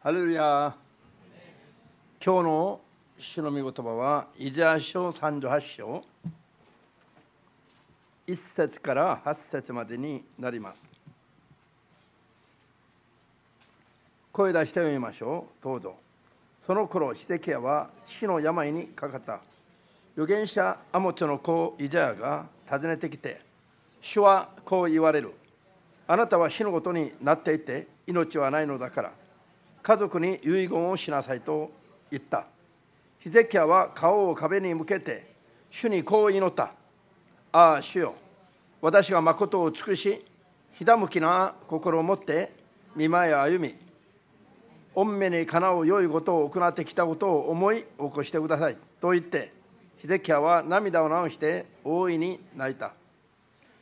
ハレルヤ今日の主の御言葉はイザヤ書38章1節から8節までになります声出して読みましょうどうぞその頃ヒゼキヤは父の病にかかった預言者アモチの子イザヤが訪ねてきて主はこう言われるあなたは死のことになっていて命はないのだから家族に遺言をしなさいと言った。ヒゼキヤは顔を壁に向けて、主にこう祈った。ああ、主よ、私が誠を尽くし、ひだむきな心を持って、見舞い歩み、御目にかなう良いことを行ってきたことを思い起こしてください。と言って、ヒゼキヤは涙を流して大いに泣いた。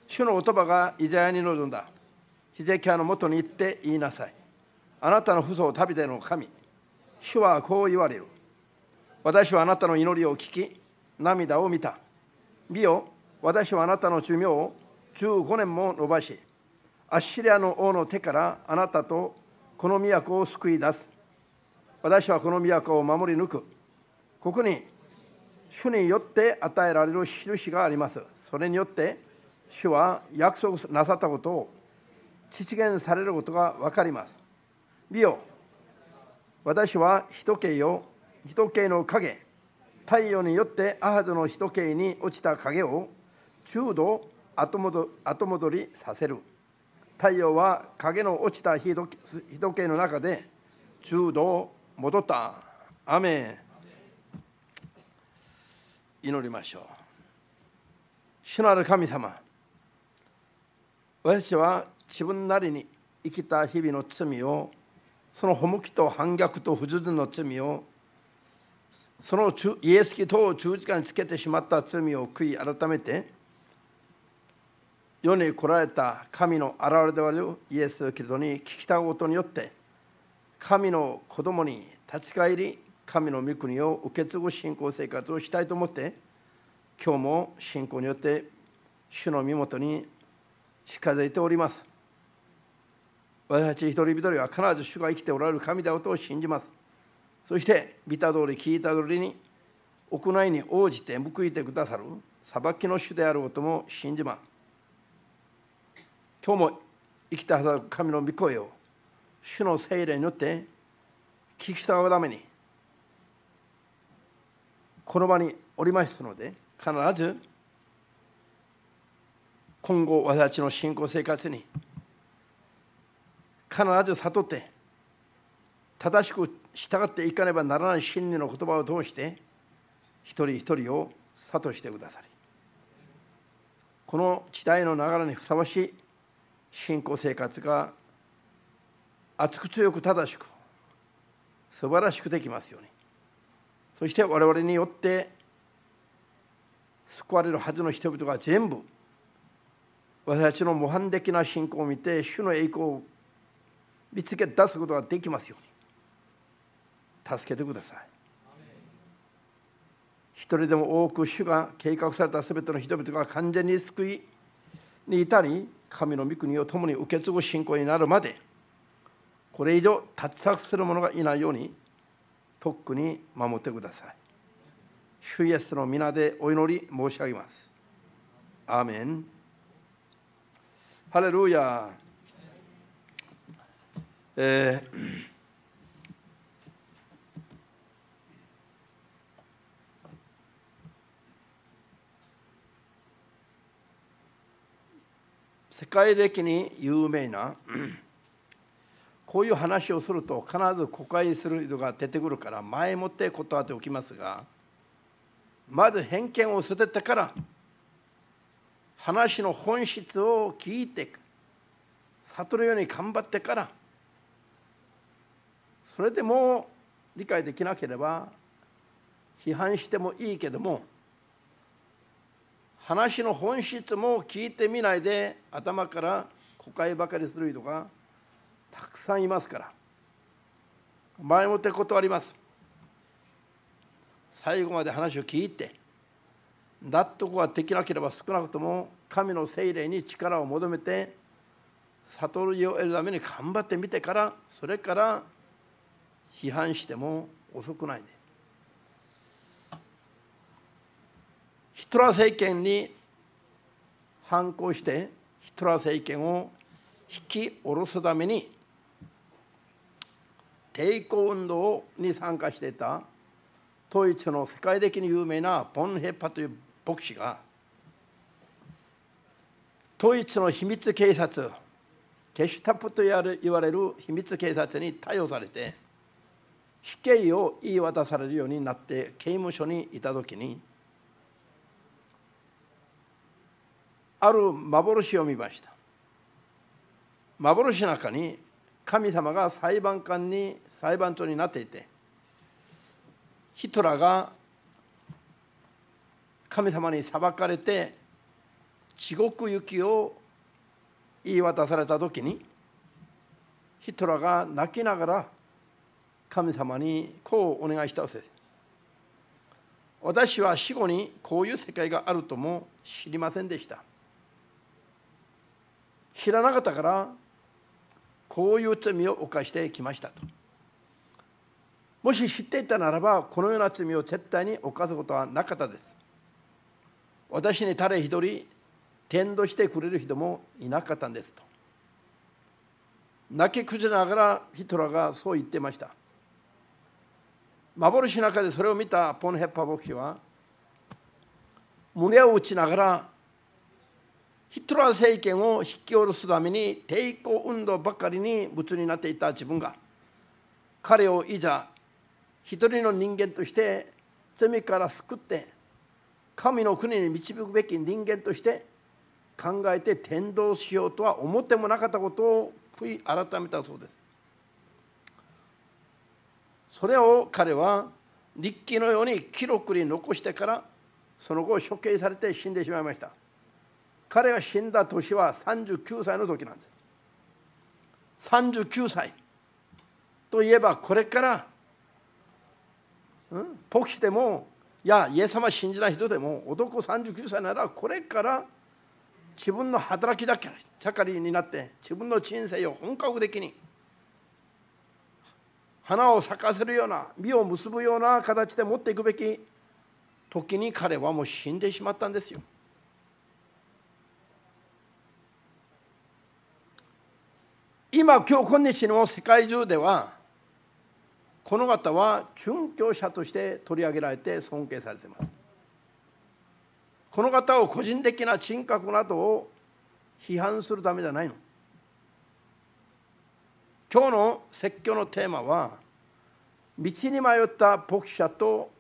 主の言葉がイザヤに臨んだ。ヒゼキヤのもとに行って言いなさい。あなたの父祖を旅での神主はこう言われる私はあなたの祈りを聞き涙を見た美よ私はあなたの寿命を15年も伸ばしアッシリアの王の手からあなたとこの都を救い出す私はこの都を守り抜くここに主によって与えられる印がありますそれによって主は約束なさったことを実現されることが分かります見よ私は人形よ人形の影太陽によってアハズの人形に落ちた影を中度後戻後戻りさせる太陽は影の落ちた人人形の中で中度戻った雨祈りましょう主なる神様私は自分なりに生きた日々の罪をそのむきと反逆と不術の罪をそのイエス・キリストを十字架につけてしまった罪を悔い改めて世に来られた神の現れであるイエス・キリストに聞きたことによって神の子供に立ち返り神の御国を受け継ぐ信仰生活をしたいと思って今日も信仰によって主の身元に近づいております。私たち一人一人は必ず主が生きておられる神であると信じますそして見た通り聞いた通りに行いに応じて報いてくださる裁きの主であることも信じます今日も生きて働く神の御声を主の精霊によって聞き従うためにこの場におりますので必ず今後私たちの信仰生活に必ず悟って正しく従っていかねばならない真理の言葉を通して一人一人を諭してくださりこの時代の流れにふさわしい信仰生活が熱く強く正しく素晴らしくできますようにそして我々によって救われるはずの人々が全部私たちの模範的な信仰を見て主の栄光を見つけ出すことができますように助けてください一人でも多く主が計画された全ての人々が完全に救いに至り神の御国を共に受け継ぐ信仰になるまでこれ以上立ち去する者がいないようにとっくに守ってください主イエスの皆でお祈り申し上げますアーメンハレルヤーえー、世界的に有名なこういう話をすると必ず誤解する人が出てくるから前もって断っておきますがまず偏見を捨ててから話の本質を聞いて悟るように頑張ってからそれでも理解できなければ批判してもいいけども話の本質も聞いてみないで頭から誤解ばかりする人がたくさんいますから前もって断ります最後まで話を聞いて納得ができなければ少なくとも神の精霊に力を求めて悟りを得るために頑張ってみてからそれから批判しても遅くないねヒトラー政権に反抗してヒトラー政権を引き下ろすために抵抗運動に参加していた統一の世界的に有名なボンヘッパという牧師が統一の秘密警察ゲシュタプと言われる秘密警察に逮捕されて死刑を言い渡されるようになって刑務所にいた時にある幻を見ました幻の中に神様が裁判官に裁判長になっていてヒトラーが神様に裁かれて地獄行きを言い渡された時にヒトラーが泣きながら神様にこうお願いしたわけです私は死後にこういう世界があるとも知りませんでした知らなかったからこういう罪を犯してきましたともし知っていたならばこのような罪を絶対に犯すことはなかったです私に誰一人天道してくれる人もいなかったんですと泣き崩れながらヒトラーがそう言ってました幻の中でそれを見たポンヘッパ牧師は胸を打ちながらヒトラー政権を引き下ろすために抵抗運動ばかりに物になっていた自分が彼をいざ一人の人間として罪から救って神の国に導くべき人間として考えて転倒しようとは思ってもなかったことを悔い改めたそうですそれを彼は日記のように記録に残してからその後処刑されて死んでしまいました彼が死んだ年は39歳の時なんです39歳といえばこれから、うん、ポキでもいやイエス様信じない人でも男39歳ならこれから自分の働きだけ社会になって自分の人生を本格的に花を咲かせるような実を結ぶような形で持っていくべき時に彼はもう死んでしまったんですよ。今今日今日の世界中ではこの方は殉教者として取り上げられて尊敬されています。この方を個人的な人格などを批判するためじゃないの。今日の説教のテーマは道に迷った牧者と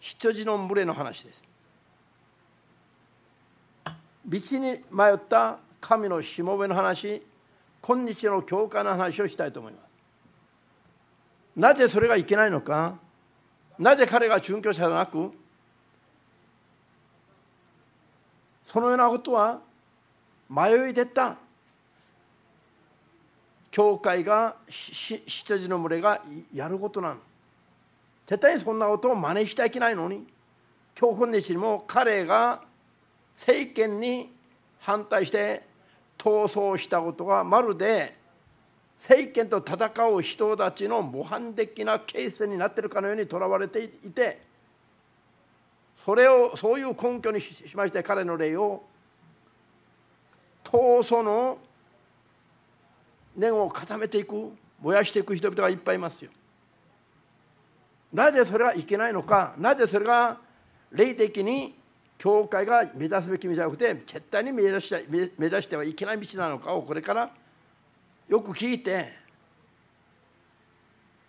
羊の群れの話です道に迷った神のしもべの話今日の教会の話をしたいと思いますなぜそれがいけないのかなぜ彼が殉教者でなくそのようなことは迷い出た教会が羊の群れがやることなの絶対そんなことを真似してはいけないのに教訓にしても彼が政権に反対して闘争したことがまるで政権と戦う人たちの模範的なケースになっているかのようにとらわれていてそれをそういう根拠にしまして彼の例を闘争の念を固めていく燃やしていく人々がいっぱいいますよなぜそれがいけないのかなぜそれが霊的に教会が目指すべき道じゃなくて絶対に目指して目指してはいけない道なのかをこれからよく聞いて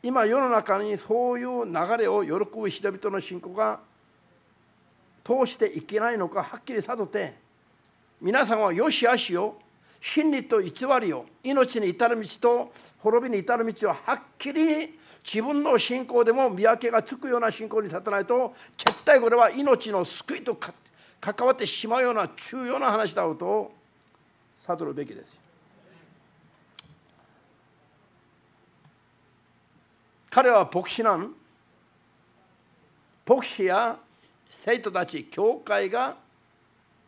今世の中にそういう流れを喜ぶ人々の信仰が通していけないのかはっきりさとて皆さんはよしあしを真理と偽りを命に至る道と滅びに至る道をはっきり自分の信仰でも見分けがつくような信仰に立たないと絶対これは命の救いと関わってしまうような重要な話だろうと悟るべきです。彼は牧師なん牧師や生徒たち教会が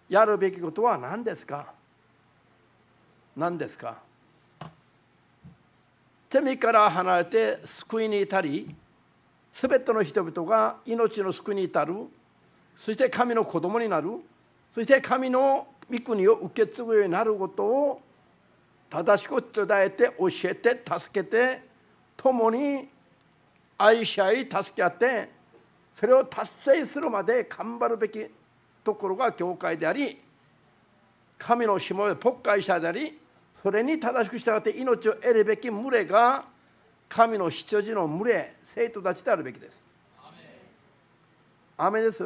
やるべきことは何ですか何ですか罪から離れて救いに至り全ての人々が命の救いに至るそして神の子供になるそして神の御国を受け継ぐようになることを正しく伝えて教えて助けて共に愛し合い助け合ってそれを達成するまで頑張るべきところが教会であり神のしもべ会者でありそれに正しく従って命を得るべき群れが神の羊の群れ生徒たちであるべきです雨です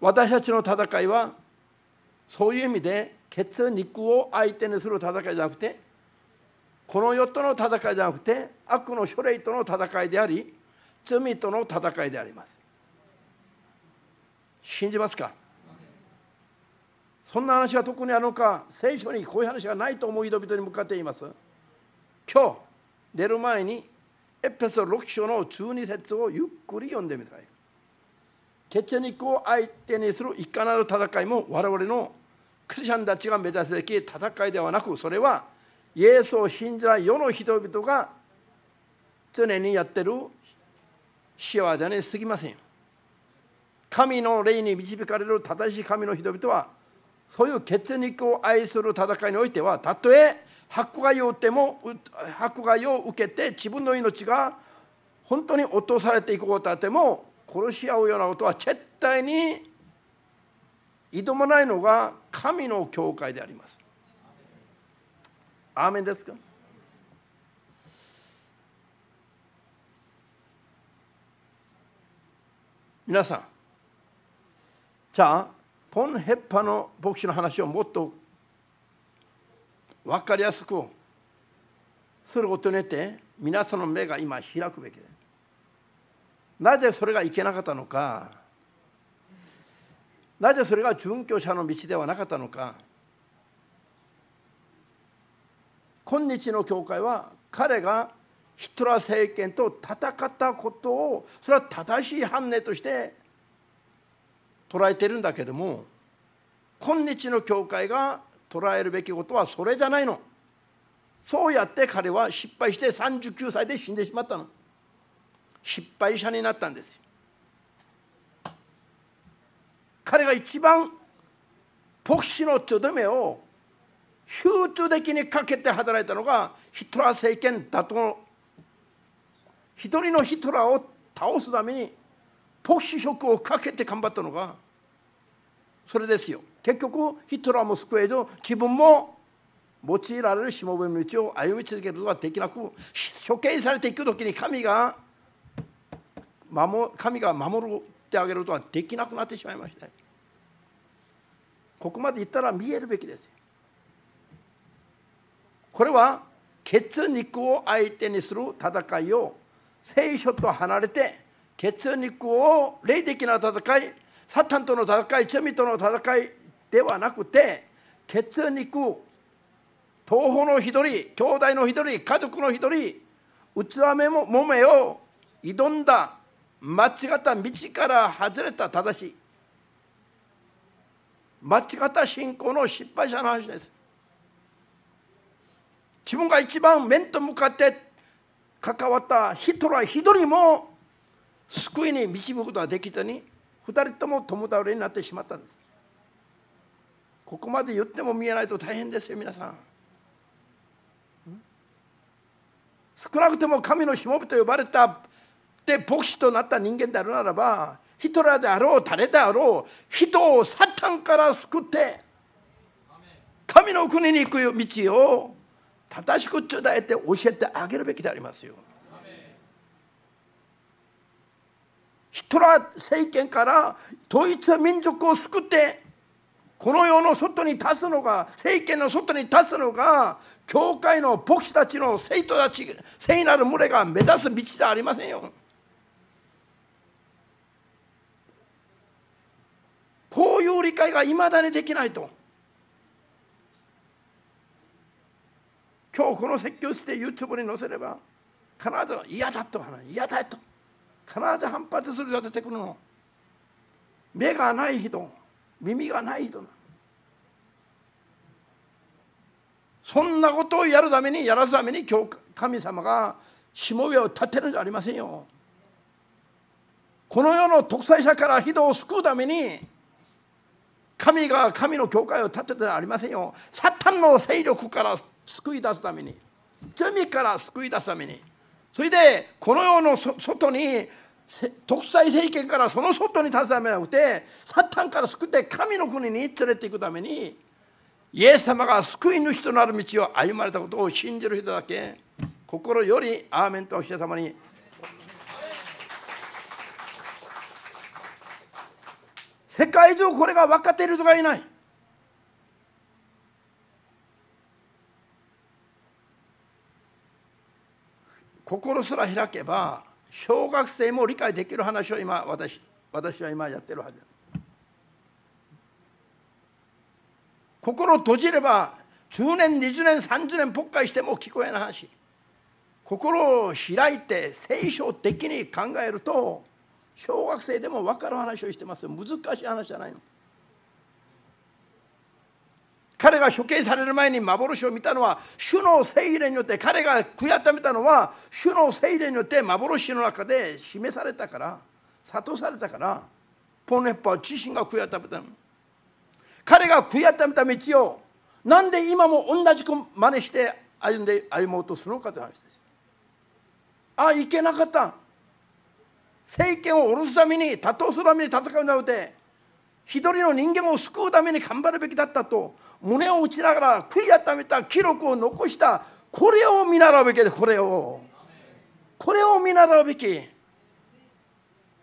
私たちの戦いはそういう意味で血肉を相手にする戦いじゃなくてこの世との戦いじゃなくて悪の書類との戦いであり罪との戦いであります信じますかそんな話は特にあのか聖書にこういう話がないと思う人々に向かっています今日出る前にエペソ6章の12節をゆっくり読んでみたい血肉を相手にするいかなる戦いも我々のクリスチャンたちが目指すべき戦いではなくそれはイエスを信じない世の人々が常にやってる仕業にすぎません神の霊に導かれる正しい神の人々はそういう血肉を愛する戦いにおいてはたとえ迫害を受ても迫害を受けて自分の命が本当に落とされていくことあっても殺し合うようなことは絶対に挑まないのが神の教会であります。アーメンですか皆さんじゃあポンヘッパの牧師の話をもっと分かりやすくすることによって皆さんの目が今開くべきです。なぜそれがいけなかったのかなぜそれが殉教者の道ではなかったのか今日の教会は彼がヒトラー政権と戦ったことをそれは正しい判例として捉えてるんだけども今日の教会が捉えるべきことはそれじゃないのそうやって彼は失敗して39歳で死んでしまったの失敗者になったんです彼が一番牧師のとどめを集中的にかけて働いたのがヒトラー政権打倒一人のヒトラーを倒すために特殊職をかけて頑張ったのがそれですよ結局ヒトラーも救えず自分も用いられるしもべの道を歩み続けることができなく処刑されていく時に神が守神が守ってあげることができなくなってしまいましたここまでいったら見えるべきですこれは血肉を相手にする戦いを聖書と離れて血肉を霊的な戦いサタンとの戦い罪との戦いではなくて血肉東方の一人兄弟の一人家族の一人器めももめを挑んだ間違った道から外れた正しい間違った信仰の失敗者の話です自分が一番面と向かって関わったヒトラー一人も救いに導くことはできのに2人とも共倒れになってしまったんですここまで言っても見えないと大変ですよ皆さん少なくとも神のしもべと呼ばれたで牧師となった人間であるならばヒトラーであろう誰であろう人をサタンから救って神の国に行く道を正しく伝えて教えてあげるべきでありますよ。トラ政権からドイツ民族を救ってこの世の外に立つのが政権の外に立つのが教会の牧師たちの生徒たち聖なる群れが目指す道じゃありませんよ。こういう理解がいまだにできないと。今日この説教して YouTube に載せれば必ず嫌だと話嫌だと。必ず反発する人が出てくるの目がない人耳がない人そんなことをやるためにやらすために神様がしもべを立てるんじゃありませんよこの世の独裁者から人を救うために神が神の教会を立ててありませんよサタンの勢力から救い出すために罪から救い出すためにそれでこの世の外に独裁政権からその外に立つためなくてサタンから救って神の国に連れていくためにイエス様が救い主となる道を歩まれたことを信じる人だけ心よりアーメンとおゃ様に世界中これが分かっている人がいない心すら開けば小学生も理解できる話を今私私は今やってるはず心を閉じれば10年20年30年ぽっかりしても聞こえない話心を開いて聖書的に考えると小学生でも分かる話をしてます難しい話じゃないの彼が処刑される前に幻を見たのは主の聖霊によって彼が悔い改めたのは主の聖霊によって幻の中で示されたから諭されたからポネッパは自身が悔い改めたの彼が悔い改めた道をなんで今も同じく真似して歩んで歩もうとするのかという話ですああいけなかった政権を下ろすために多頭するために戦うんだって一人の人間を救うために頑張るべきだったと胸を打ちながら悔い改めた記録を残したこれを見習うべきでこれをこれを見習うべき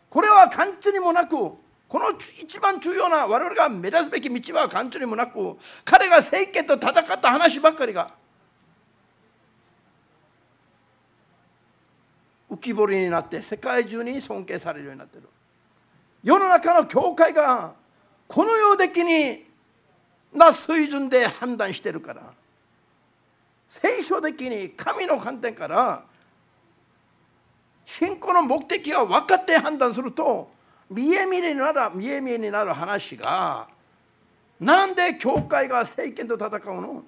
これは完全にもなくこの一番重要な我々が目指すべき道は完全にもなく彼が政権と戦った話ばかりが浮き彫りになって世界中に尊敬されるようになってる世の中の教会がこの世的にな水準で判断してるから聖書的に神の観点から信仰の目的が分かって判断すると見え見えになら見え見えになる話がなんで教会が政権と戦うの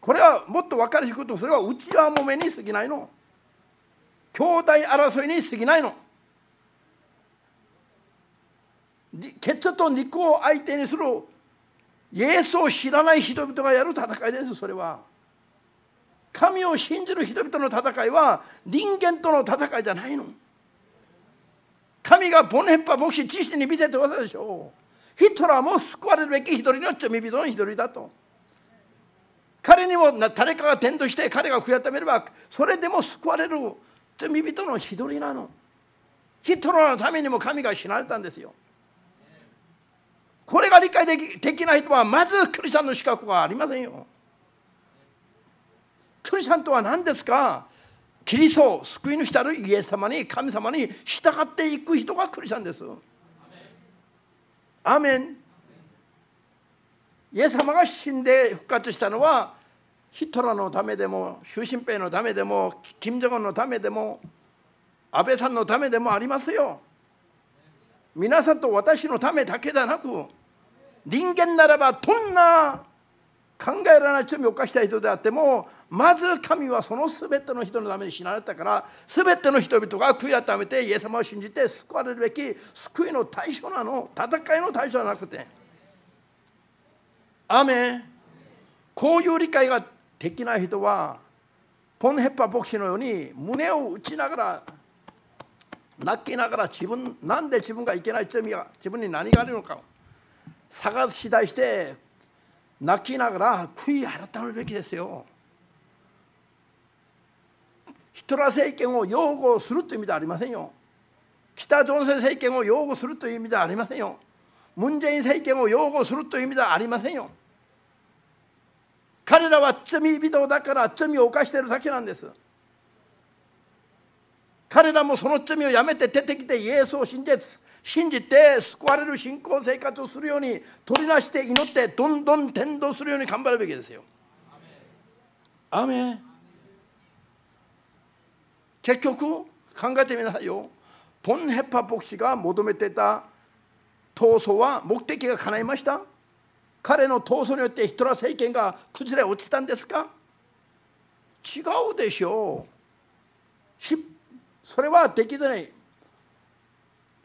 これはもっと分かりにくいとそれは内輪もめに過ぎないの兄弟争いに過ぎないの血と肉を相手にするイエスを知らない人々がやる戦いですそれは神を信じる人々の戦いは人間との戦いじゃないの神がボネッパ牧師知識に見せてくださいでしょうヒトラーも救われるべき一人の罪人の一人だと彼にも誰かが転倒して彼が悔やためればそれでも救われる罪人の一人なのヒトラーのためにも神が死なれたんですよこれが理解できない人はまずクリスチャンの資格はありませんよクリスチャンとは何ですかキリスト救い主たるイエス様に神様に従っていく人がクリスチャンですアメンイエス様が死んで復活したのはヒトラーのためでも習近平のためでも金正恩のためでも安倍さんのためでもありますよ皆さんと私のためだけじゃなく人間ならばどんな考えられない罪を犯した人であってもまず神はその全ての人のために死なれたから全ての人々が悔い改めてイエス様を信じて救われるべき救いの対象なの戦いの対象じゃなくて雨こういう理解ができない人はポンヘッパ牧師のように胸を打ちながら泣きながら自分なんで自分がいけない罪が自分に何があるのか探し出して泣きながら悔い改めるべきですよ。ヒトラー政権を擁護するという意味ではありませんよ。北朝鮮政権を擁護するという意味ではありませんよ。ムン・ジェイン政権を擁護するという意味ではありませんよ。彼らは罪人だから罪を犯しているだけなんです。彼らもその罪をやめて出てきてイエスを信じ信じて救われる信仰生活をするように取りなして祈ってどんどん転倒するように頑張るべきですよ。アメ結局考えてみなさいよ。ポンヘッパ牧師が求めてた闘争は目的が叶いました彼の闘争によってヒトラー政権が崩れ落ちたんですか違うでしょう。それはできずに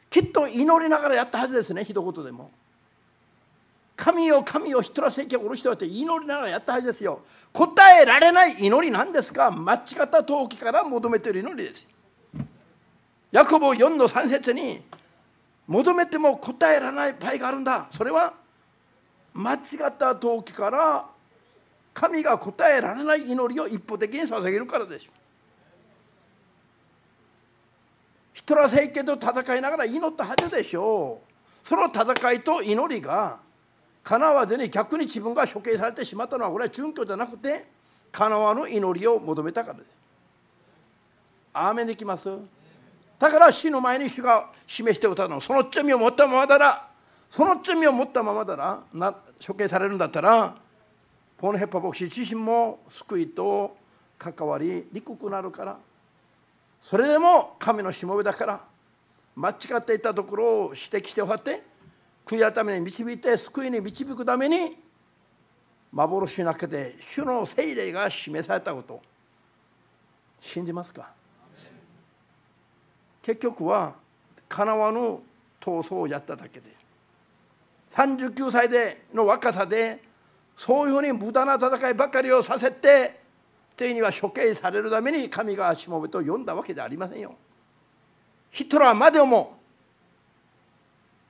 きっと祈りながらやったはずですね一言でも神よ神よ人ら政権を下ろしてはって祈りながらやったはずですよ答えられない祈りなんですか間違った陶器から求めている祈りですヤコブ4の3節に求めても答えられない場合があるんだそれは間違った陶器から神が答えられない祈りを一方的に捧げるからでしょヒトラ政権と戦いながら祈ったはずでしょうその戦いと祈りがかなわずに逆に自分が処刑されてしまったのはこれは殉教じゃなくてかなわぬ祈りを求めたからですアーメンできますだから死の前に主が示しておったのその罪を持ったままだらその罪を持ったままだらな処刑されるんだったらこのヘッパ牧師自身も救いと関わりにくくなるからそれでも神のしもべだから間違っていたところを指摘しておはって悔い改めに導いて救いに導くために幻の中で主の聖霊が示されたこと信じますか結局はかなわぬ闘争をやっただけで39歳での若さでそういうふうに無駄な戦いばかりをさせていには処刑されるために神がしもべと呼んだわけではありませんよヒトラーまでも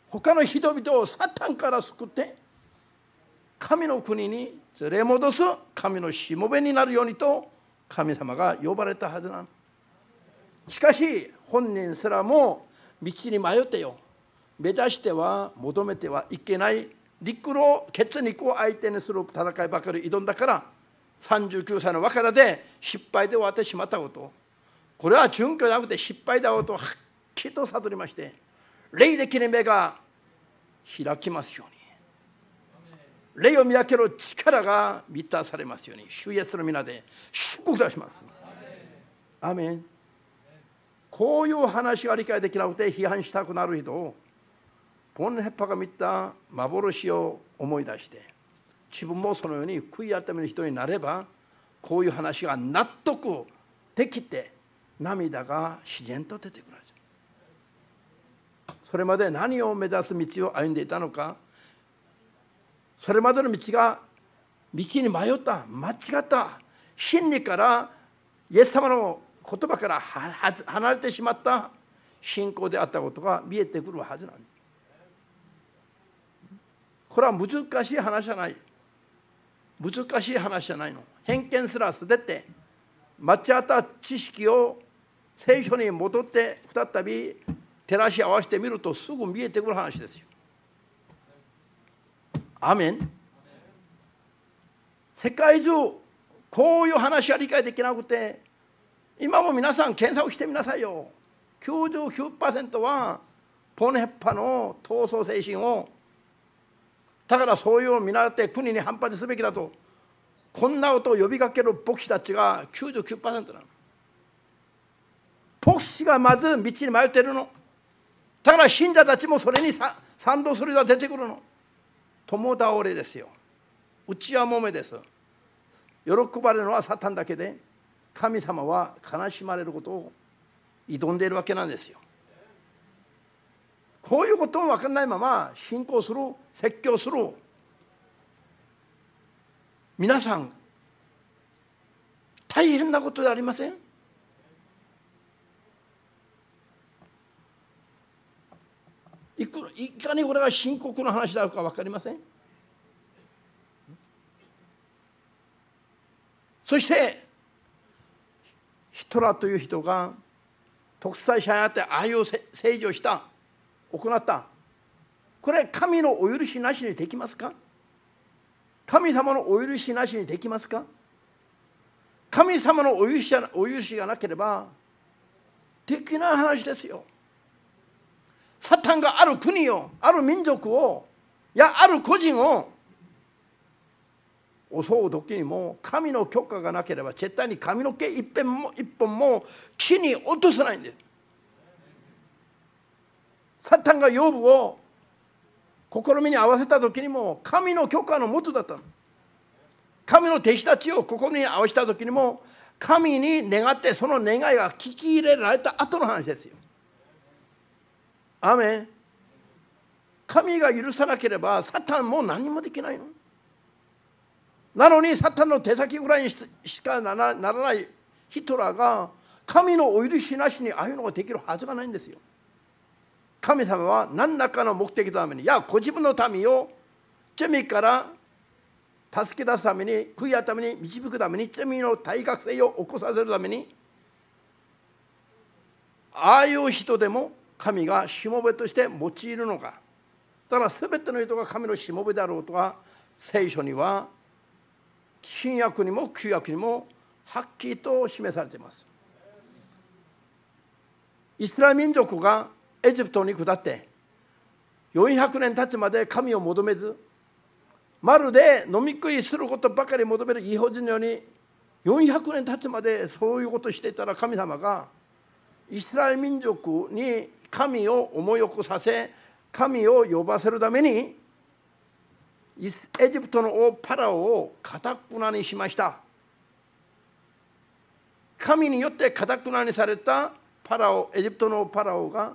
他の人々をサタンから救って神の国に連れ戻す神のしもべになるようにと神様が呼ばれたはずなのしかし本人すらも道に迷ってよ目指しては求めてはいけない陸路血肉を相手にする戦いばかり挑んだから39歳の若手で失敗で終わってしまったことこれは準拠じゃなくて失敗だろうとはっきりと悟りまして霊で切れ目が開きますように霊を見分ける力が満たされますように主イエスの皆で祝福出しますアメンこういう話が理解できなくて批判したくなる人をポンヘッパが見た幻を思い出して自分もそのように悔い改める人になればこういう話が納得できて涙が自然と出てくるそれまで何を目指す道を歩んでいたのかそれまでの道が道に迷った間違った真理からイエス様の言葉から離れてしまった信仰であったことが見えてくるはずなんです。これは難しい話じゃない。難しい話じゃないの偏見すら捨てて待ち合った知識を聖書に戻って再び照らし合わせてみるとすぐ見えてくる話ですよ。アメン世界中こういう話は理解できなくて今も皆さん検査をしてみなさいよ99%はポネッパの闘争精神をだからそういうのを見習って国に反発すべきだとこんなことを呼びかける牧師たちが99%なの牧師がまず道に迷ってるのだから信者たちもそれに賛同する人が出てくるの共倒れですよ内輪もめです喜ばれるのはサタンだけで神様は悲しまれることを挑んでいるわけなんですよこういうことも分かんないまま信仰する説教する皆さん大変なことでありませんいくいかにこれが深刻な話であるか分かりませんそしてヒトラーという人が独裁者になってああいう政治をした行ったこれ神のお許しなしにできますか神様のお許しなしにできますか神様のお許しお許しがなければできない話ですよ。サタンがある国をある民族をいやある個人を襲う時にも神の許可がなければ絶対に髪の毛一本も一本も地に落とせないんです。サタンがヨブを試みに合わせた時にも神の許可のもとだったの神の弟子たちを試みに合わせた時にも神に願ってその願いが聞き入れられた後の話ですよ。アメ神が許さなければサタンも何もできないの。なのにサタンの手先ぐらいにしかならないヒトラーが神のお許しなしにああいうのができるはずがないんですよ。神様は何らかの目的のためにいやご自分の民を罪から助け出すために悔い改めに導くために罪の大学生を起こさせるためにああいう人でも神がしもべとして用いるのかだから全ての人が神のしもべであろうとは聖書には新約にも旧約にもはっきりと示されています。イスラム民族がエジプトに下って400年経つまで神を求めずまるで飲み食いすることばかり求める異邦人のように400年経つまでそういうことしていたら神様がイスラエル民族に神を思い起こさせ神を呼ばせるためにエジプトの王パラオをかたくなにしました神によってかたくなにされたパラオエジプトのパラオが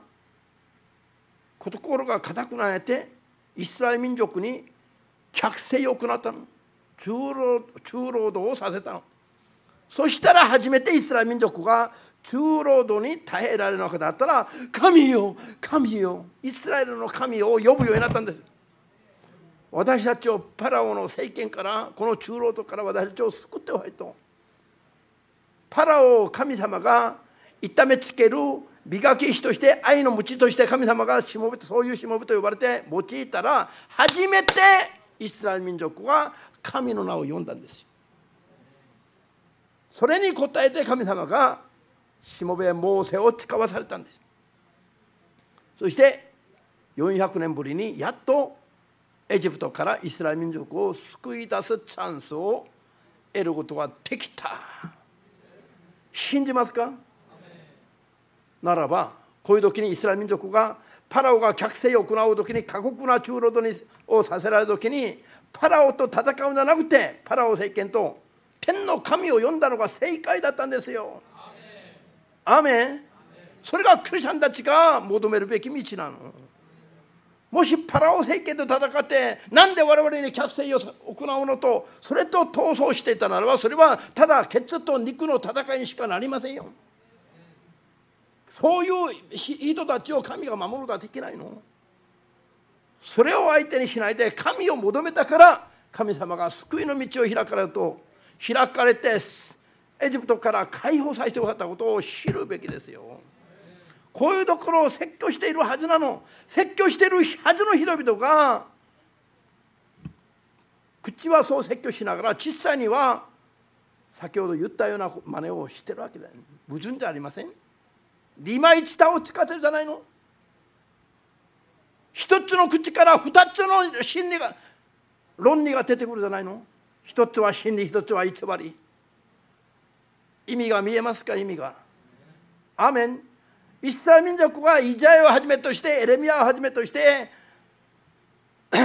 心が固くなえてイスラエル民族に客席を行ったの中労中労働をさせたのそしたら初めてイスラエル民族が中労働に耐えられるわけだったら神よ神よイスラエルの神を呼ぶようになったんです私たちをパラオの政権からこの中老とから私たちを救ってほしいとパラオを神様が痛めつける美学費として愛の鞭として神様がしもとそういうしもべと呼ばれて用いたら初めてイスラエル民族は神の名を呼んだんですよ。それに応えて神様がしもべモーセを誓わされたんです。そして400年ぶりにやっとエジプトからイスラエル民族を救い出すチャンスを得ることができた。信じますかならばこういう時にイスラム民族がパラオが客席を行う時に過酷な中路をさせられる時にパラオと戦うんじゃなくてパラオ政権と天の神を呼んだのが正解だったんですよ。アメそれがクリスチャンたちが求めるべき道なの。もしパラオ政権と戦って何で我々に客席を行うのとそれと闘争していたならばそれはただ血と肉の戦いにしかなりませんよ。そういう人たちを神が守ることはできないのそれを相手にしないで神を求めたから神様が救いの道を開かれると開かれてエジプトから解放させてくかったことを知るべきですよこういうところを説教しているはずなの説教しているはずの人々が口はそう説教しながら実際には先ほど言ったような真似をしてるわけだ矛盾じゃありませんリマイチタを使ってるじゃないの一つの口から二つの真理が論理が出てくるじゃないの一つは真理一つは偽り意味が見えますか意味がアメンイスラエル民族はイザヤをはじめとしてエレミアをはじめとして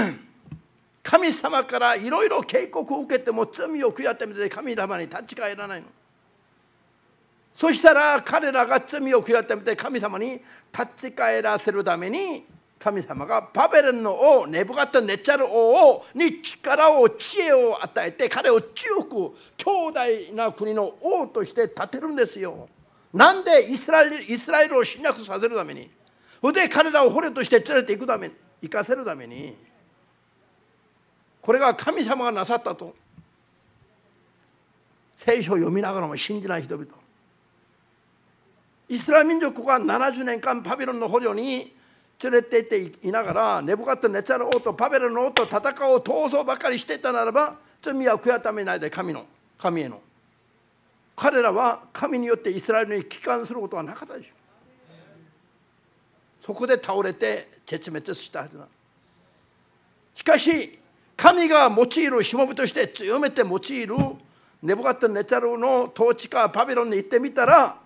神様からいろいろ警告を受けても罪を悔やってみて神様に立ち返らないのそしたら彼らが罪を悔やったみ神様に立ち返らせるために神様がバベルンの王ネブカットネチャル王に力を知恵を与えて彼を強く強大な国の王として立てるんですよ。なんでイスラエルイスラエルを侵略させるためにそれで彼らを捕虜として連れて行くために行かせるためにこれが神様がなさったと聖書を読みながらも信じない人々イスラエル民族が70年間パビロンの捕虜に連れて行っていながらネブカットネチャル王とパビロンの王と戦おう闘争ばかりしていたならば罪は悔やためないで神の神への彼らは神によってイスラエルに帰還することはなかったでしょう。そこで倒れて絶滅したはずだしかし神が用いるしもぶとして強めて用いるネブカットネチャルの統治下パビロンに行ってみたら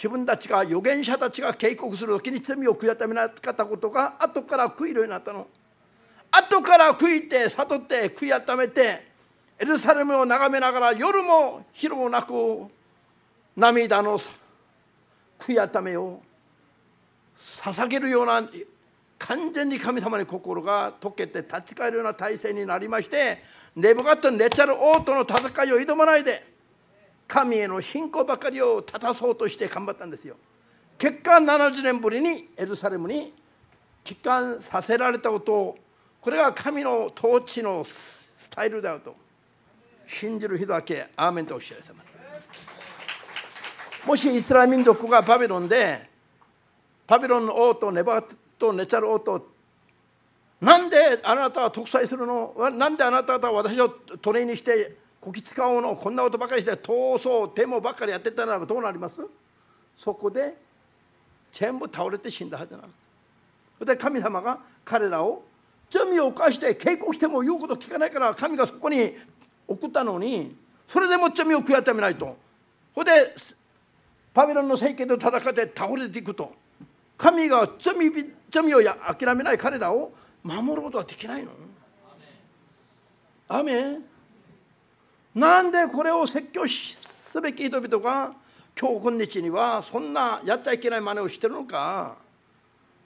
自分たちが預言者たちが警告する時に罪を悔やめなかったことが後から悔いるようになったの後から悔いて悟って悔い改めてエルサレムを眺めながら夜も昼もなく涙の悔い改めを捧げるような完全に神様に心が溶けて立ち返るような体制になりまして寝ぼかッ寝ちゃャ王との戦いを挑まないで神への信仰ばかりを立たそうとして頑張ったんですよ結果70年ぶりにエルサレムに帰還させられたことをこれが神の統治のスタイルであると信じる人だけアーメンとおっしゃいまもしイスラム民族がバビロンでバビロンの王とネバーとネチャル王となんであなたは独裁するのなんであなた方は私を奴隷にしてこき使おうのこんなことばかりして闘争デモばっかりやってたならばどうなりますそこで全部倒れて死んだはずなの。で神様が彼らを罪を犯して警告しても言うこと聞かないから神がそこに送ったのにそれでも罪を悔やためないと。ほでパビロンの政権と戦って倒れていくと神が罪罪を諦めない彼らを守ることはできないの。アメンなんでこれを説教すべき人々が今日今日にはそんなやっちゃいけない真似をしてるのか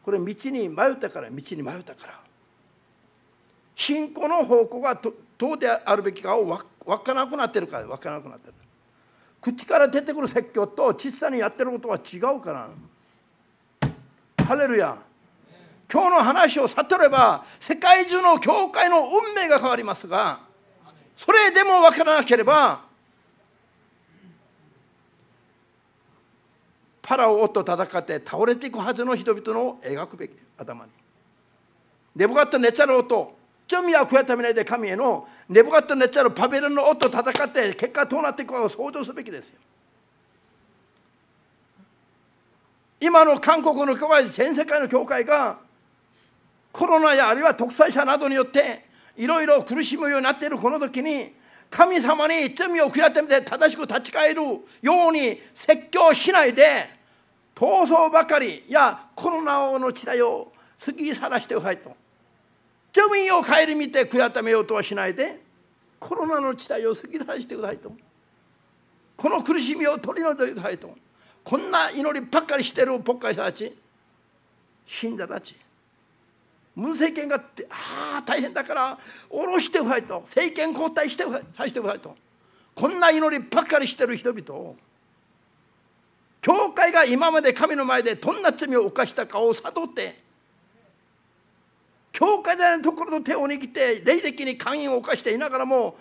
これ道に迷ったから道に迷ったから信仰の方向がどうであるべきかを分からなくなってるから分からなくなってる口から出てくる説教と小さにやってることは違うからハレルヤ今日の話を悟れば世界中の教会の運命が変わりますがそれでも分からなければパラオと戦って倒れていくはずの人々の描くべき頭にネブガット・ネチャロとと罪は食えためないで神へのネブガット・ネチャロパベルの王と戦って結果どうなっていくかを想像すべきですよ今の韓国の教会全世界の教会がコロナやあるいは独裁者などによっていろいろ苦しむようになっているこの時に神様に罪を悔やってて正しく立ち返るように説教しないで闘争ばかりやコロナの時代を過ぎ去らせてくださいと罪を顧みて悔やためようとはしないでコロナの時代を過ぎ去らせてくださいとこの苦しみを取り除いてくださいとこんな祈りばっかりしてる牧会者たち信者たち文政権がああ大変だから下ろしてくだいと政権交代してさせてくだいとこんな祈りばっかりしてる人々を教会が今まで神の前でどんな罪を犯したかを悟って教会でのところの手を握って霊的に勧誘を犯していながらも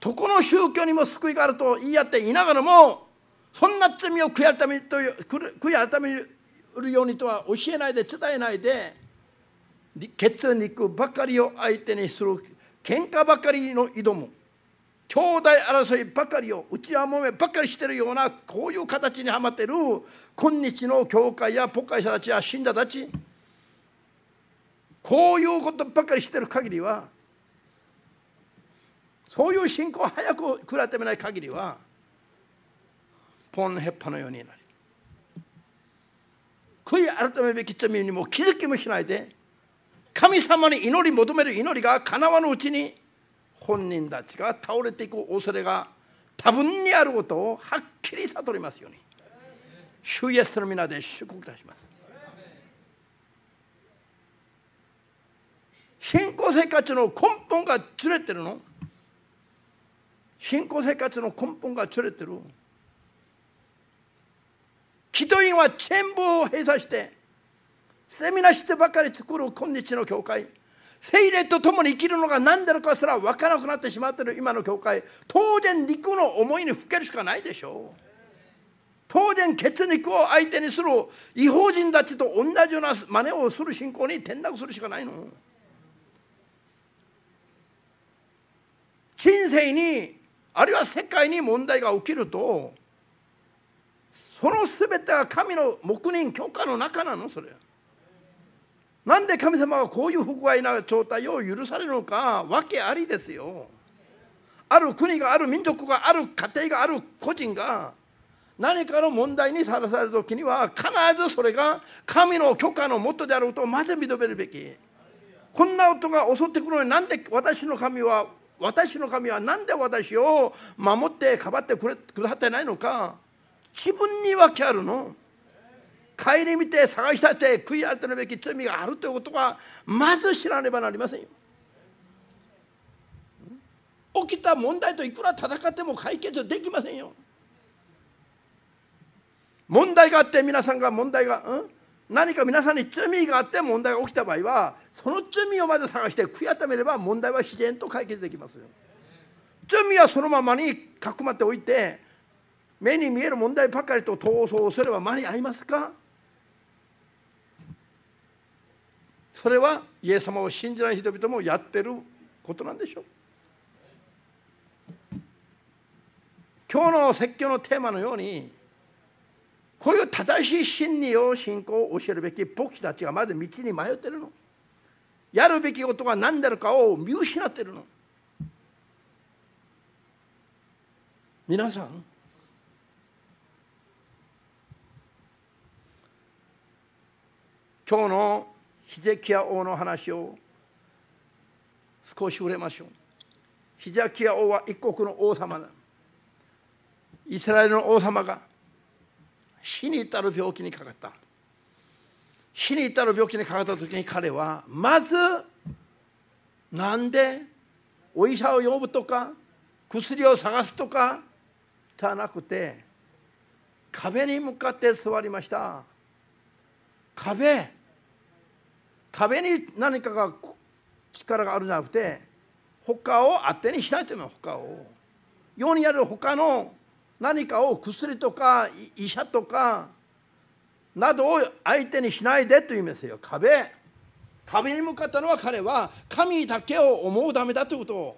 どこの宗教にも救いがあると言い合っていながらもそんな罪を悔い改めるようにとは教えないで伝えないで。血肉ばかりを相手にする喧嘩ばかりの挑む兄弟争いばかりをうちもめばかりしてるようなこういう形にはまってる今日の教会やポッカイ者たちや信者たちこういうことばかりしてる限りはそういう信仰を早く食らっみない限りはポンヘッパのようになり悔い改めべき罪にも気づきもしないで神様に祈り求める祈りが叶わぬうちに本人たちが倒れていく恐れが多分にあることをはっきり悟りますように主イエスの皆で祝福いたします信仰生活の根本がずれてるの信仰生活の根本がずれてる祈祷院は全部を閉鎖してセミナーしてばかり作る今日の教会精霊と共に生きるのが何でのかすら分からなくなってしまっている今の教会当然肉の思いにふけるしかないでしょう当然血肉を相手にする違法人たちと同じような真似をする信仰に転落するしかないの人生にあるいは世界に問題が起きるとその全ては神の黙認許可の中なのそれなんで神様はこういう不具合な状態を許されるのか訳ありですよある国がある民族がある家庭がある個人が何かの問題にさらされる時には必ずそれが神の許可のもとであることをまず認めるべきこんな音が襲ってくるのになんで私の神は私の神は何で私を守ってかばってくれくださってないのか自分に訳あるの。顧みて探したって悔い改めべき罪があるということはまず知らねばなりませんよ。起きた問題といくら戦っても解決できませんよ。問題があって皆さんが問題が、うん何か皆さんに罪があって問題が起きた場合はその罪をまず探して悔い改めれば問題は自然と解決できますよ。罪はそのままにかくまっておいて目に見える問題ばかりと闘争すれば間に合いますかそれはイエス様を信じない人々もやってることなんでしょう今日の説教のテーマのようにこういう正しい真理を信仰を教えるべき牧師たちがまず道に迷ってるのやるべきことが何であるかを見失ってるの皆さん今日のヒゼキヤ王の話を少し触れましょうヒゼキヤ王は一国の王様だイスラエルの王様が死に至る病気にかかった死に至る病気にかかった時に彼はまずなんでお医者を呼ぶとか薬を探すとかじゃなくて壁に向かって座りました壁壁に何かが力があるんじゃなくて他をあてにしないというの他を世にある他の何かを薬とか医者とかなどを相手にしないでという意味ですよ壁壁に向かったのは彼は神だけを思うためだということを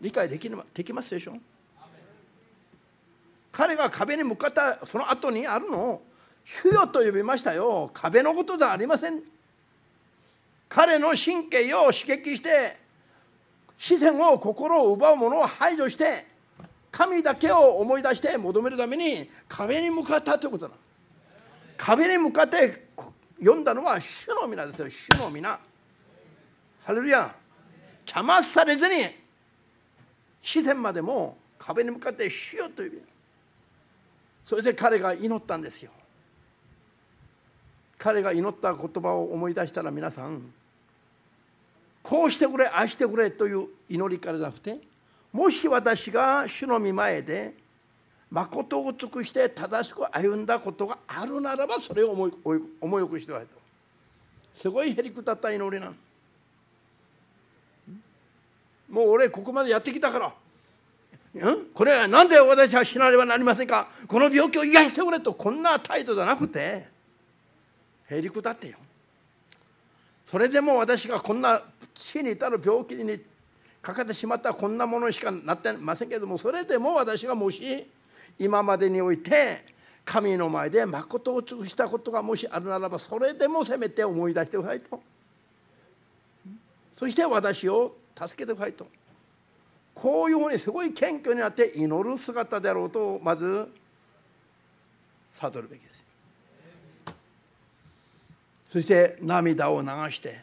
理解できできますでしょ彼が壁に向かったその後にあるのを主よと呼びましたよ壁のことではありません彼の神経を刺激して視線を心を奪うものを排除して神だけを思い出して求めるために壁に向かったということなの壁に向かって読んだのは主の皆ですよ主の皆ハレルヤ邪魔されずに視線までも壁に向かって主よというそして彼が祈ったんですよ彼が祈った言葉を思い出したら皆さんこうしてくれ愛してくれという祈りからじゃなくてもし私が主の御前で誠を尽くして正しく歩んだことがあるならばそれを思い思い起こしておいとすごいへりくだった祈りなのもう俺ここまでやってきたからこれは何で私は死なればなりませんかこの病気を癒してくれとこんな態度じゃなくてへりくだってよそれでも私がこんな死に至る病気にかかってしまったこんなものしかなってませんけどもそれでも私がもし今までにおいて神の前で誠を尽くしたことがもしあるならばそれでもせめて思い出してくださいとそして私を助けてくださいとこういうふうにすごい謙虚になって祈る姿であろうとまず悟るべきです。そして涙を流して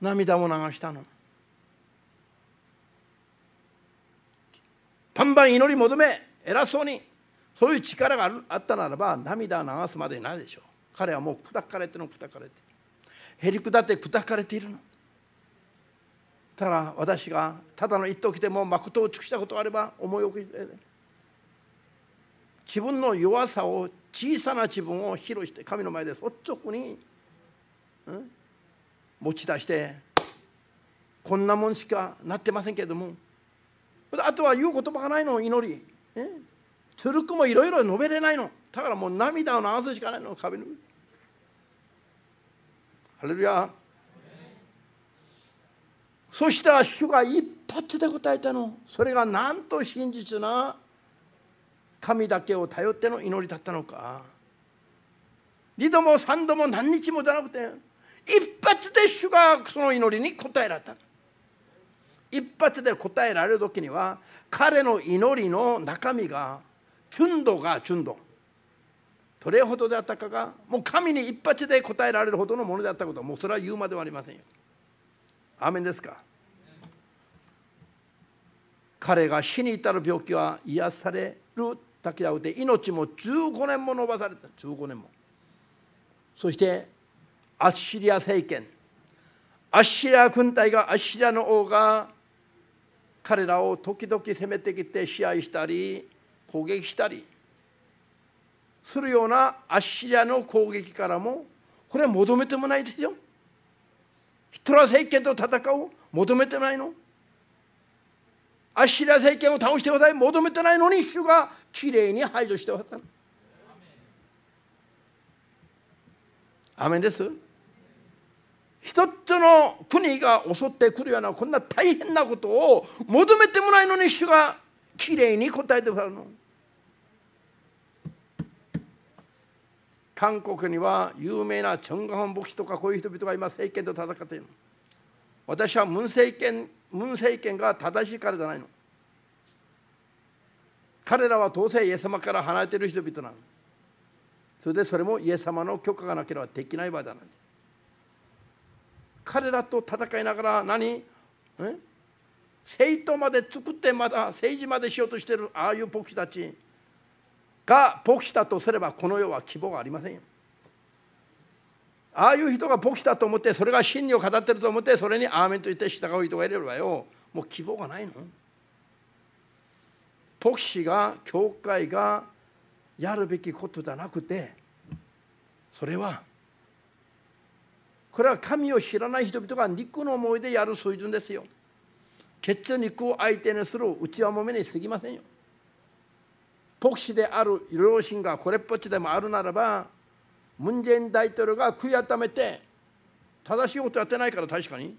涙を流したのバンバン祈り求め偉そうにそういう力があったならば涙を流すまでないでしょう彼はもう砕かれての砕かれてへり下って砕かれているのただ私がただの一時でも誠を尽くしたことがあれば思い起こして自分の弱さを小さな自分を披露して神の前で率直に、うん、持ち出してこんなもんしかなってませんけれどもあとは言う言葉がないの祈り、つるくもいろいろ述べれないのだからもう涙を流すしかないの壁の上ハレルヤそしたら主が一発で答えたのそれがなんと真実な神だけを頼っての祈りだったのか2度も3度も何日もじゃなくて一発で主がその祈りに応えられた一発で答えられる時には彼の祈りの中身が純度が純度どれほどであったかがもう神に一発で答えられるほどのものであったことはもうそれは言うまではありませんよ。アメンですか彼が死に至る病気は癒される抱き合うて命も15年も延ばされた15年もそしてアッシリア政権アッシリア軍隊がアッシリアの王が彼らを時々攻めてきて支配したり攻撃したりするようなアッシリアの攻撃からもこれは求めてもないですよヒトラー政権と戦う求めてないのアッシリア政権を倒してください求めてないのに主がきれいに排除してくださアメです。一つの国が襲ってくるようなこんな大変なことを求めてもないのに主がきれいに答えてくださるの。韓国には有名なチョンガホン牧師とかこういう人々が今政権と戦っているの。私はムン政権文政権が正しいからじゃないの彼らは当然イエス様から離れている人々なのそれでそれもイエス様の許可がなければできない場合だなん彼らと戦いながら何政党まで作ってまた政治までしようとしているああいう牧師たちが牧師だとすればこの世は希望がありませんよああいう人が牧師だと思ってそれが真理を語ってると思ってそれにアーメンと言って従う人がいればよもう希望がないの牧師が教会がやるべきことじゃなくてそれはこれは神を知らない人々が肉の思いでやる水準ですよ血中肉を相手にする内輪もめにすぎませんよ牧師である両親がこれっぽっちでもあるならばムン・ジェイン大統領が悔い改めて正しいことやってないから確かに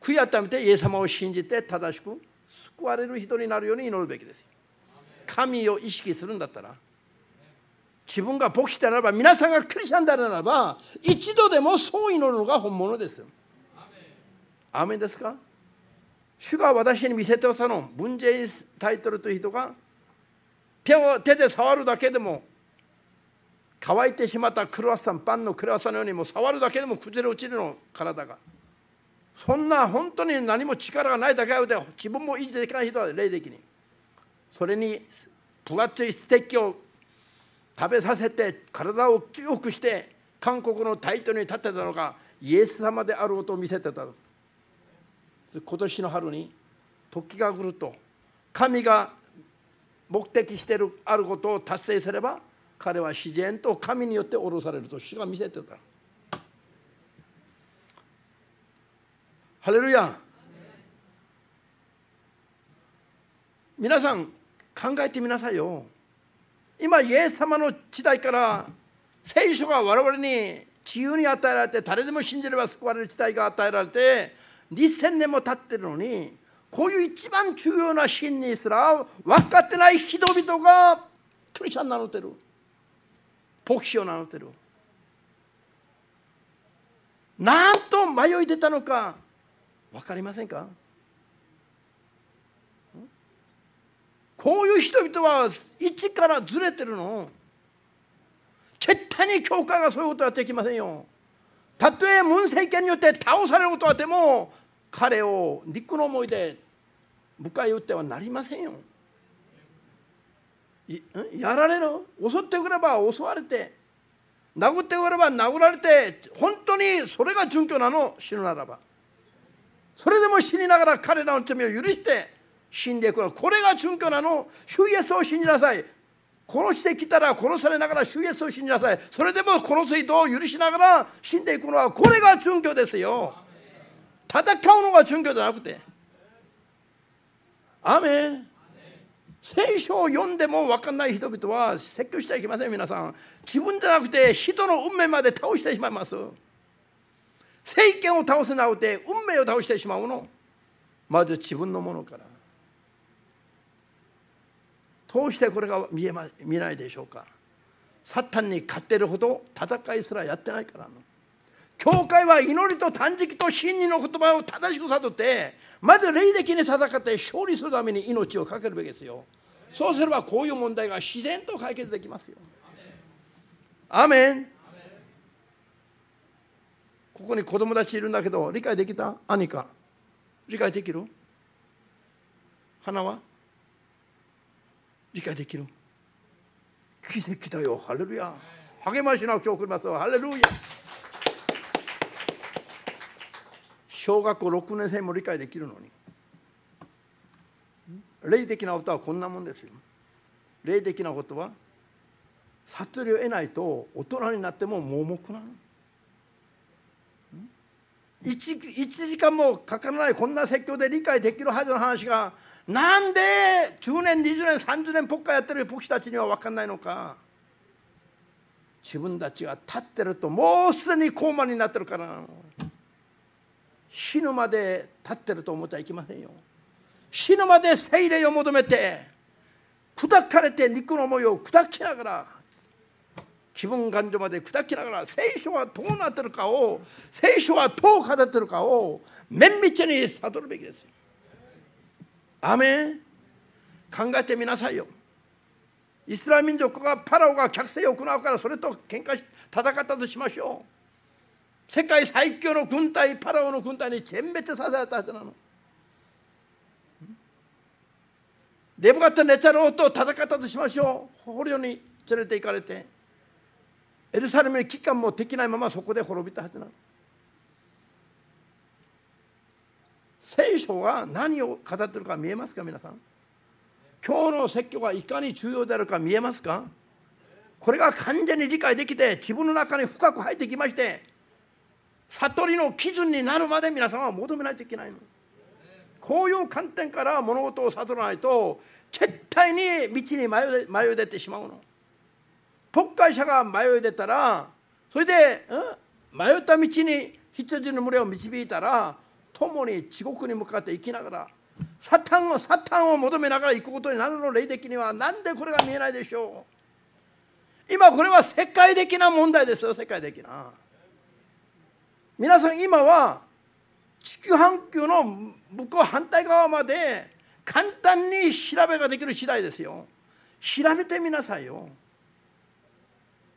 悔い改めてイエス様を信じて正しく救われる人になるように祈るべきです神を意識するんだったら自分が牧師であれば皆さんがクリスチャンであるならば一度でもそう祈るのが本物ですアメですか主が私に見せておたの文ジェイタイトルという人が手を手で触るだけでも乾いてしまったクロワッサンパンのクロワッサンのようにもう触るだけでも崩れ落ちるの体がそんな本当に何も力がないだけで自分も維持できない人は霊的にそれに分厚いステッキを食べさせて体を強くして韓国のタイトルに立ってたのがイエス様であることを見せてた今年の春に時が来ると神が目的してるあることを達成すれば彼は自然と神によって降ろされると主が見せてたハレルヤ皆さん考えてみなさいよ今イエス様の時代から聖書が我々に自由に与えられて誰でも信じれば救われる時代が与えられて2000年も経ってるのにこういう一番重要な真理すら分かってない人々がクリスチャンになってる。ポキを名乗ってるなんと迷い出たのか分かりませんかこういう人々は一からずれてるの絶対に教会がそういうことはできませんよたとえ文政権によって倒されることはでも彼を肉の思いで迎え撃ってはなりませんよやられる襲ってくれば襲われて殴ってくれば殴られて本当にそれが準拠なの死ぬならばそれでも死にながら彼らの罪を許して死んでいくこれが準拠なの主イエスを信じなさい殺してきたら殺されながら主イエスを信じなさいそれでも殺す人を許しながら死んでいくのはこれが準拠ですよ戦うのが準拠じゃなくてアメ聖書を読んでも分かんない人々は説教しちゃいけません皆さん自分じゃなくて人の運命まで倒してしまいます政権を倒すなうて運命を倒してしまうのまず自分のものからどうしてこれが見え、ま、見ないでしょうかサタンに勝ってるほど戦いすらやってないからの教会は祈りと断食と真理の言葉を正しく悟ってまず霊的に戦って勝利するために命を懸けるべきですよそうすればこういう問題が自然と解決できますよアメンここに子供たちいるんだけど理解できた兄か理解できる花は理解できる奇跡だよハレルヤ励ましなくち送りますよハレルヤ小学校6年生も理解できるのに霊的なことはこんなもんですよ霊的なことは悟りを得ないと大人になっても盲目なの 1, 1時間もかからないこんな説教で理解できるはずの話がなんで10年20年30年ポッカやってる僕たちには分かんないのか自分たちが立ってるともうすでに高慢になってるからなの。死ぬまで立ってると思ってはいけませんよ死ぬまで精霊を求めて砕かれて肉の思いを砕きながら気分感情まで砕きながら聖書はどうなってるかを聖書はどう語ってるかを綿密に悟るべきですアメ考えてみなさいよイスラム民族がパラオが客船を行うからそれと喧嘩し戦ったとしましょう世界最強の軍隊パラオの軍隊に全滅させられたはずなのデブカったネチャローと戦ったとしましょう捕虜に連れて行かれてエルサレムに帰還もできないままそこで滅びたはずなの聖書は何を語ってるか見えますか皆さん今日の説教がいかに重要であるか見えますかこれが完全に理解できて自分の中に深く入ってきまして悟りの基準になるまで皆さんは求めないといけないのこういう観点から物事を悟らないと絶対に道に迷い出てしまうの国会者が迷い出たらそれで、うん、迷った道に羊の群れを導いたら共に地獄に向かって行きながらサタンをサタンを求めながら行くことになるの霊的にはなんでこれが見えないでしょう今これは世界的な問題ですよ世界的な皆さん今は地球半球の向こう反対側まで簡単に調べができる次第ですよ調べてみなさいよ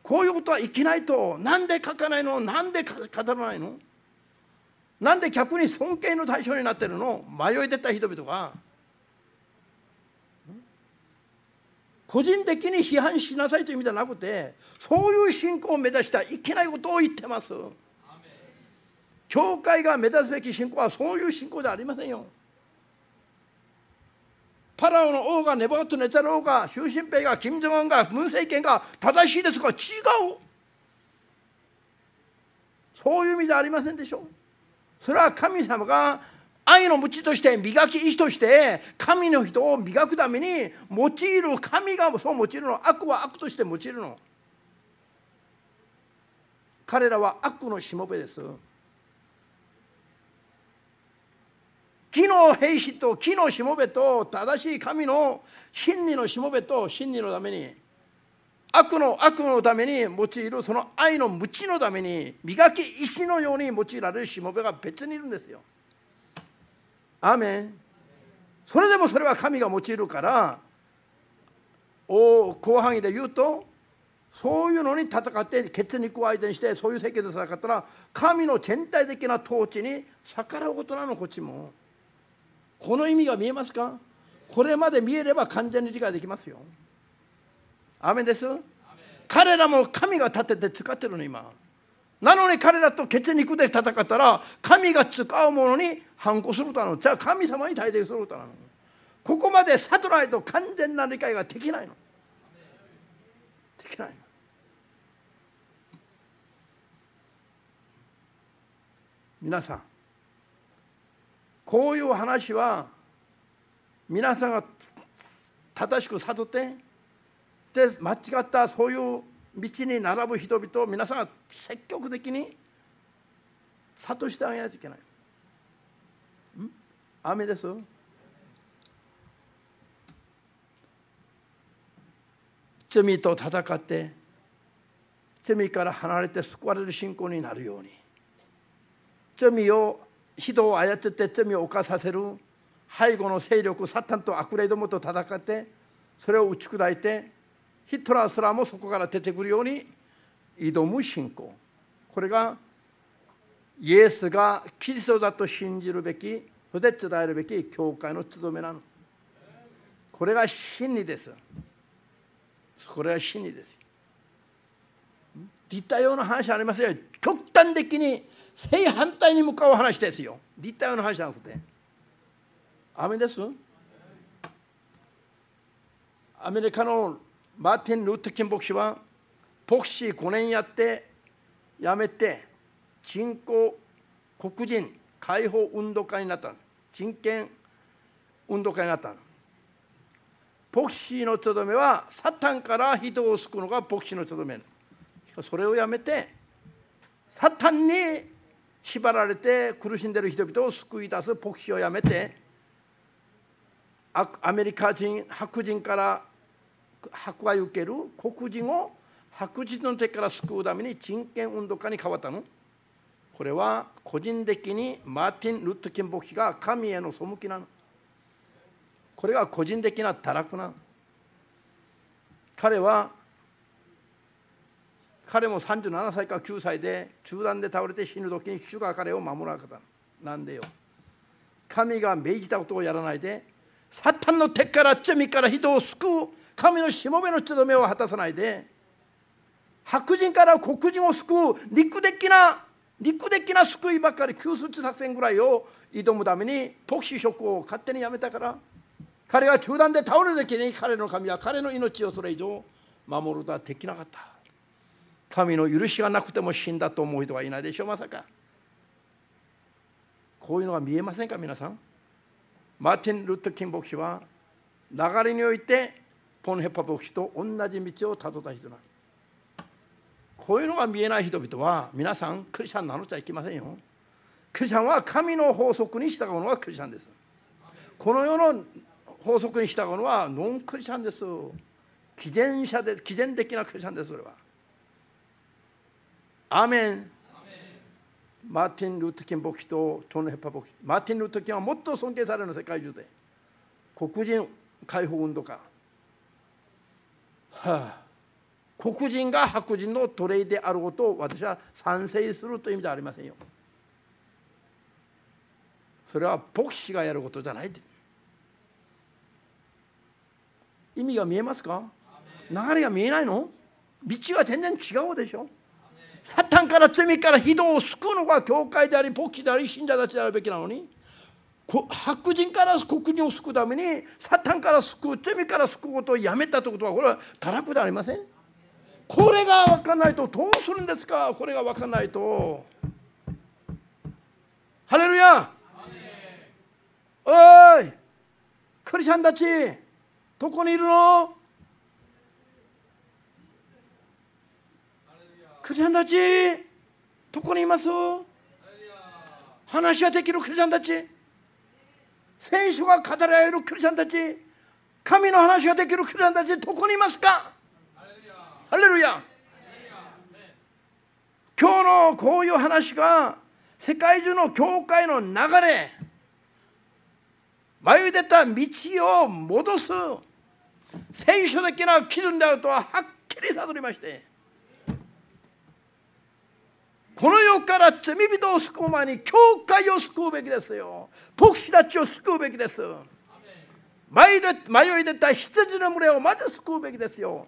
こういうことはいけないとなんで書かないのなんで語らないのなんで逆に尊敬の対象になってるの迷い出た人々が個人的に批判しなさいという意味じゃなくてそういう信仰を目指したいけないことを言ってます。教会が目指すべき信仰はそういう信仰じゃありませんよパラオの王がネバート・ネチャル王が習近平が金正恩が文政権が正しいですが違うそういう意味じゃありませんでしょうそれは神様が愛の無知として磨き石として神の人を磨くために用いる神がそう用いるの悪は悪として用いるの彼らは悪のしもべです。木の兵士と木のしもべと正しい神の真理のしもべと真理のために悪の悪のために用いるその愛の無知のために磨き石のように用いられるしもべが別にいるんですよ。アメンそれでもそれは神が用いるから広範囲で言うとそういうのに戦って血肉を相手にしてそういう世間で戦ったら神の全体的な統治に逆らうことなのこっちも。この意味が見えますかこれまで見えれば完全に理解できますよ。アメです彼らも神が立てて使ってるの今。なのに彼らと血肉で戦ったら神が使うものに反抗するたのじゃあ神様に対敵するたなのここまで悟らないと完全な理解ができないのできないの皆さんこういう話は皆さんが正しく悟ってで間違ったそういう道に並ぶ人々を皆さんが積極的に悟してあげないといけない。雨です罪と戦って罪から離れて救われる信仰になるように罪を人を操って罪を犯させる背後の勢力サタンと悪霊どもと戦ってそれを打ち砕いてヒトラーすらもそこから出てくるように挑む信仰これがイエスがキリストだと信じるべきそれで伝えるべき教会の務めなのこれが真理ですこれが真理です似たような話ありますよ極端的に正反対に向かう話ですよ立体の話じゃなくて雨ですアメリカのマーティン・ルーテキン牧師は牧師5年やって辞めて人口黒人解放運動家になった人権運動家になった牧師の務めはサタンから人を救うのが牧師の務めそれをやめてサタンに縛られて苦しんでいる人々を救い出す牧師をやめてアメリカ人白人から迫害を受ける黒人を白人の手から救うために人権運動家に変わったのこれは個人的にマーティン・ルットキン牧師が神への背きなのこれが個人的な堕落なの彼は彼も37歳か9歳で中断で倒れて死ぬ時に主が彼を守らなかったなんでよ神が命じたことをやらないでサタンの手から罪から人を救う神のしもべの務めを果たさないで白人から黒人を救う陸的な陸的な救いばっかり救出作戦ぐらいを挑むために特殊職を勝手にやめたから彼が中断で倒れる時に彼の神は彼の命をそれ以上守ることはできなかった神の許しがなくても死んだと思う人はいないでしょうまさかこういうのが見えませんか皆さんマーティン・ルット・キン牧師は流れにおいてポンヘッパ牧師と同じ道をたどった人なこういうのが見えない人々は皆さんクリスチャン名乗っちゃいけませんよクリスチャンは神の法則に従うのがクリスチャンですこの世の法則に従うのはノンクリスチャンです偽善者です偽善的なクリスチャンですそれはアメンマーティン・ルートキン牧師とトンヘッパ牧師マーティン・ルートキンはもっと尊敬されるの世界中で黒人解放運動家、はあ、黒人が白人の奴隷であることを私は賛成するという意味ではありませんよそれは牧師がやることじゃない意味が見えますか流れが見えないの道は全然違うでしょサタンから罪から非道を救うのが教会でありポッキーであり信者たちであるべきなのに白人から黒人を救うためにサタンから救う罪から救うことをやめたということはこれは堕落でありませんこれが分かんないとどうするんですかこれが分かんないとハレルヤおいクリシャンたちどこにいるのクリスチャンたちどこにいます話ができるクリスチャンたち聖書が語られるクリスチャンたち神の話ができるクリスチャンたちどこにいますかハレルヤ今日のこういう話が世界中の教会の流れ迷い出た道を戻す聖書的な基準であるとははっきり悟りましてこの世から罪人を救う前に教会を救うべきですよ牧師たちを救うべきです迷い出た羊の群れをまず救うべきですよ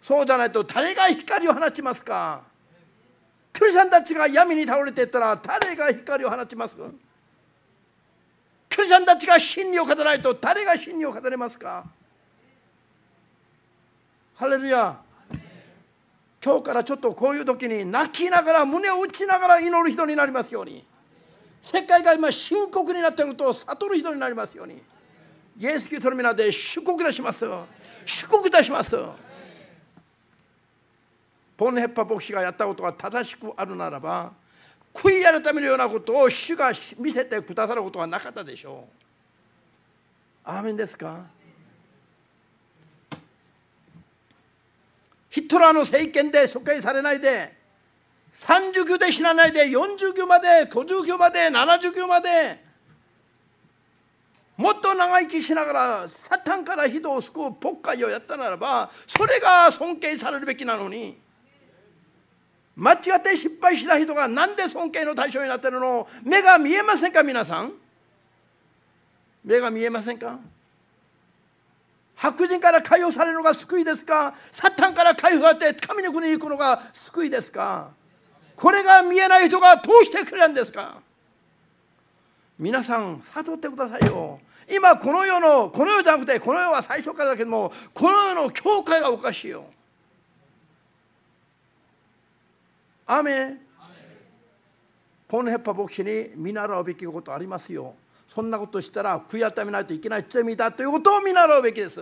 そうじゃないと誰が光を放ちますかクリスチャンたちが闇に倒れていったら誰が光を放ちますかクリスチャンたちが真理を語らないと誰が真理を語れますかハレルヤ今日からちょっとこういう時に泣きながら胸を打ちながら祈る人になりますように世界が今深刻になっていることを悟る人になりますようにイエス・キリストの皆で祝福いたします祝福いたしますポンヘッパ牧師がやったことが正しくあるならば悔い改めるようなことを主が見せてくださることはなかったでしょうアーメンですかヒトラーの政権で処刑されないで3 0級で死なないで4 0級まで5 0級まで7 0級までもっと長生きしながらサタンから人を救う国会をやったならばそれが尊敬されるべきなのに間違って失敗した人が何で尊敬の対象になってるの目が見えませんか皆さん目が見えませんか白人から解放されるのが救いですかサタンから解放されて神の国に行くのが救いですかこれが見えない人が通してくれるんですか皆さん悟ってくださいよ今この世のこの世じゃなくてこの世は最初からだけどもこの世の教会がおかしいよ雨ポンヘッパ牧師に見習うべきことありますよそんなことしたら悔い改めないといけない罪だということを見習うべきです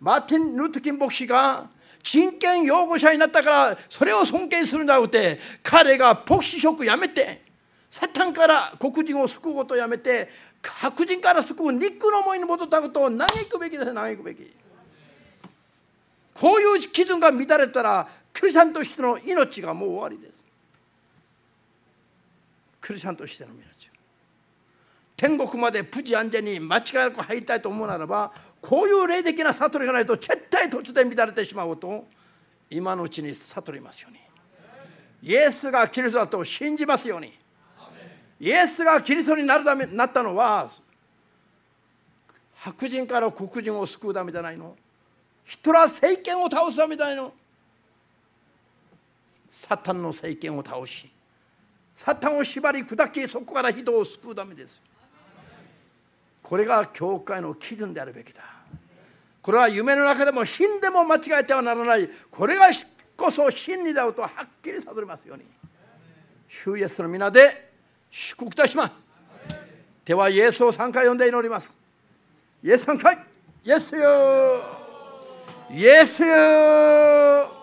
マーティン・ルートキン牧師が人権擁護者になったからそれを尊敬するんなくて彼が牧師職辞めてサタンから黒人を救うことをやめて白人から救う肉の思いに戻ったことを嘆くべきです嘆くべきこういう基準が乱れたらクリスチャンとしての命がもう終わりですクリスチャンとしての命天国までプ事安全に間違いなく入りたいと思うならばこういう霊的な悟りがないと絶対突然乱れてしまうと今のうちに悟りますようにイエスがキリストだと信じますようにイエスがキリストになるためなったのは白人から黒人を救うためじゃないのヒトラー政権を倒すためじゃないのサタンの政権を倒しサタンを縛り砕きそこから人を救うためですこれが教会の基準であるべきだこれは夢の中でも死んでも間違えてはならないこれがこそ真理だとはっきり悟りますように主イエスの皆で祝福いたしますではイエスを3回呼んで祈りますイエス3回イエスよイエスよ